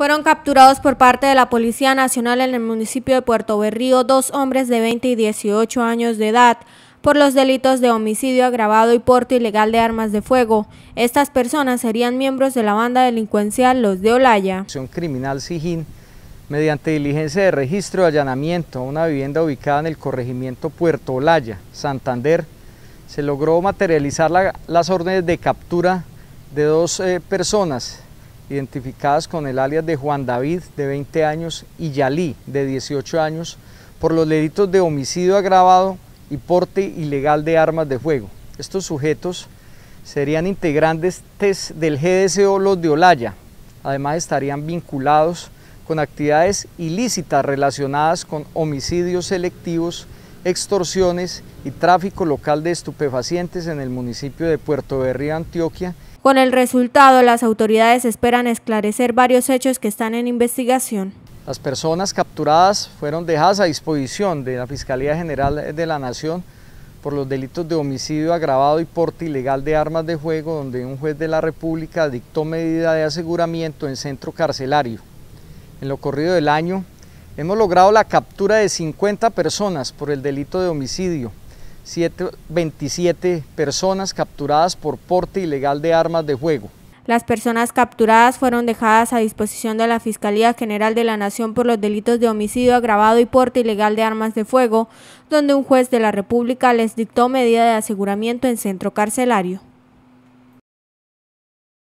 Fueron capturados por parte de la Policía Nacional en el municipio de Puerto Berrío dos hombres de 20 y 18 años de edad por los delitos de homicidio agravado y porte ilegal de armas de fuego. Estas personas serían miembros de la banda delincuencial Los de Olaya. Acción criminal Sijín, mediante diligencia de registro y allanamiento a una vivienda ubicada en el corregimiento Puerto Olaya, Santander, se logró materializar las órdenes de captura de dos eh, personas identificadas con el alias de Juan David, de 20 años, y Yalí, de 18 años, por los delitos de homicidio agravado y porte ilegal de armas de fuego. Estos sujetos serían integrantes del GDSO Los de Olaya. Además estarían vinculados con actividades ilícitas relacionadas con homicidios selectivos, extorsiones y tráfico local de estupefacientes en el municipio de Puerto Berrío, Antioquia. Con el resultado, las autoridades esperan esclarecer varios hechos que están en investigación. Las personas capturadas fueron dejadas a disposición de la Fiscalía General de la Nación por los delitos de homicidio agravado y porte ilegal de armas de fuego, donde un juez de la República dictó medida de aseguramiento en centro carcelario. En lo corrido del año, Hemos logrado la captura de 50 personas por el delito de homicidio, 27 personas capturadas por porte ilegal de armas de fuego. Las personas capturadas fueron dejadas a disposición de la Fiscalía General de la Nación por los delitos de homicidio agravado y porte ilegal de armas de fuego, donde un juez de la República les dictó medida de aseguramiento en centro carcelario.